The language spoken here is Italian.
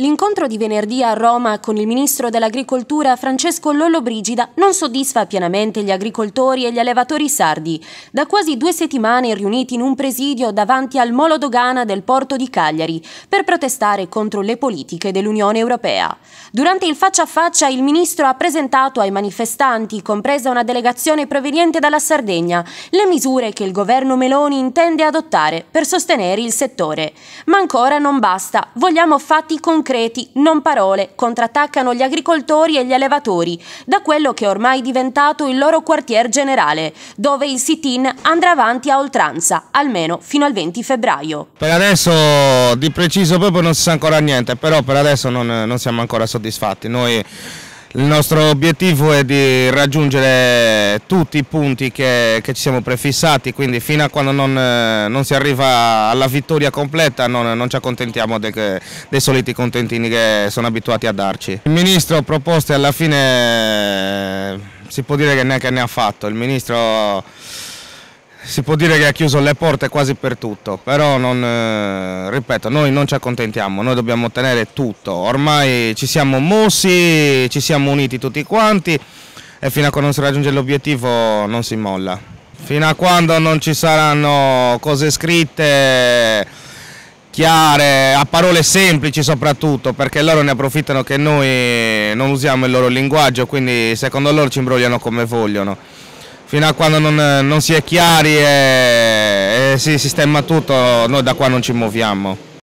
L'incontro di venerdì a Roma con il ministro dell'agricoltura Francesco Lollobrigida non soddisfa pienamente gli agricoltori e gli allevatori sardi. Da quasi due settimane riuniti in un presidio davanti al molo dogana del porto di Cagliari per protestare contro le politiche dell'Unione Europea. Durante il faccia a faccia il ministro ha presentato ai manifestanti, compresa una delegazione proveniente dalla Sardegna, le misure che il governo Meloni intende adottare per sostenere il settore. Ma ancora non basta, vogliamo fatti concreti concreti, non parole, contrattaccano gli agricoltori e gli allevatori da quello che è ormai diventato il loro quartier generale, dove il sit-in andrà avanti a oltranza, almeno fino al 20 febbraio. Per adesso di preciso proprio non si sa ancora niente, però per adesso non, non siamo ancora soddisfatti. Noi il nostro obiettivo è di raggiungere tutti i punti che, che ci siamo prefissati, quindi fino a quando non, eh, non si arriva alla vittoria completa non, non ci accontentiamo dei, dei, soliti contentini che sono abituati a darci. Il ministro proposte alla fine eh, si può dire che neanche ne ha fatto, il ministro si può dire che ha chiuso le porte quasi per tutto, però non, eh, ripeto, noi non ci accontentiamo, noi dobbiamo ottenere tutto. Ormai ci siamo mossi, ci siamo uniti tutti quanti e fino a quando non si raggiunge l'obiettivo non si molla. Fino a quando non ci saranno cose scritte chiare, a parole semplici soprattutto, perché loro ne approfittano che noi non usiamo il loro linguaggio, quindi secondo loro ci imbrogliano come vogliono fino a quando non, non si è chiari e, e si sistema tutto, noi da qua non ci muoviamo.